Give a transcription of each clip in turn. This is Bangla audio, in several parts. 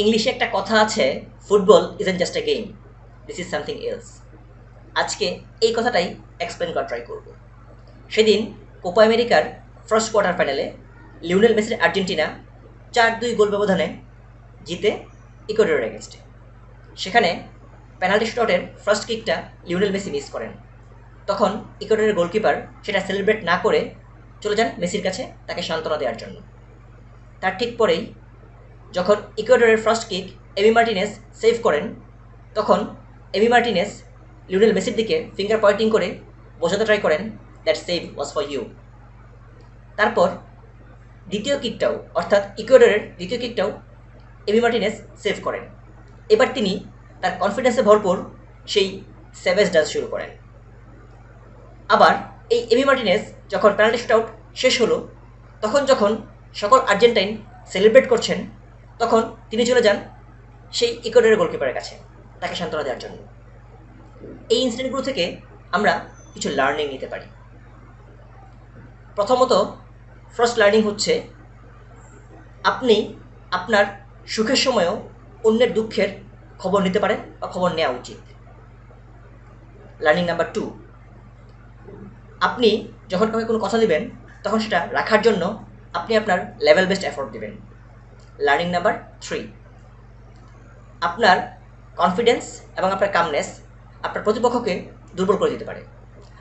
ইংলিশে একটা কথা আছে football is an just a game this is something else আজকে এই কথাটাই এক্সপ্লেন করা ট্রাই করব সেদিন কোপা আমেরিকার ফার্স্ট কোয়ার্টার ফাইনালে লিওনেল মেসির আর্জেন্টিনা চার দুই গোল ব্যবধানে জিতে ইকোডরের এগেনস্টে সেখানে পেনাল্টি শটের ফার্স্ট কিকটা লিওনেল মেসি মিস করেন তখন ইকোডরের গোলকিপার সেটা সেলিব্রেট না করে চলে যান মেসির কাছে তাকে সান্ত্বনা দেওয়ার জন্য তার ঠিক পরেই যখন ইকুয়েডরের first kick Emi Martinez save করেন তখন এমি মার্টিনেস লিউনেল মেসির দিকে ফিঙ্গার পয়েন্টিং করে বোঝাতে ট্রাই করেন that save was for you তারপর দ্বিতীয় কিকটাও অর্থাৎ ইকুয়েডরের দ্বিতীয় কিকটাও এমি মার্টিনেস সেভ করেন এবার তিনি তার কনফিডেন্সে ভরপুর সেই সেভেজ ডান্স শুরু করেন আবার এই এমি মার্টিনেস যখন পেনাল্টি শুট আউট শেষ হলো তখন যখন সকল আর্জেন্টাইন সেলিব্রেট করছেন তখন তিনি চলে যান সেই ইকোডরের গোলকিপারের কাছে তাকে সান্ত্বনা দেওয়ার জন্য এই ইনসিডেন্টগুলো থেকে আমরা কিছু লার্নিং নিতে পারি প্রথমত ফার্স্ট লার্নিং হচ্ছে আপনি আপনার সুখের সময়ও অন্যের দুঃখের খবর নিতে পারেন বা খবর নেওয়া উচিত লার্নিং নাম্বার টু আপনি যখন কাউকে কোনো কথা দিবেন তখন সেটা রাখার জন্য আপনি আপনার লেভেল বেস্ট এফোর্ট দেবেন লার্নিং নাম্বার থ্রি আপনার কনফিডেন্স এবং আপনার কামনেস আপনার প্রতিপক্ষকে দুর্বল করে দিতে পারে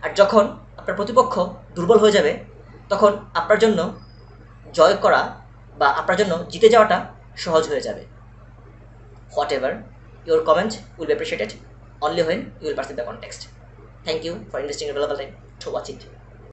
আর যখন আপনার প্রতিপক্ষ দুর্বল হয়ে যাবে তখন আপনার জন্য জয় করা বা আপনার জন্য জিতে যাওয়াটা সহজ হয়ে যাবে whatever your comment will be appreciated only when you will perceive the context thank you for investing available time to watch it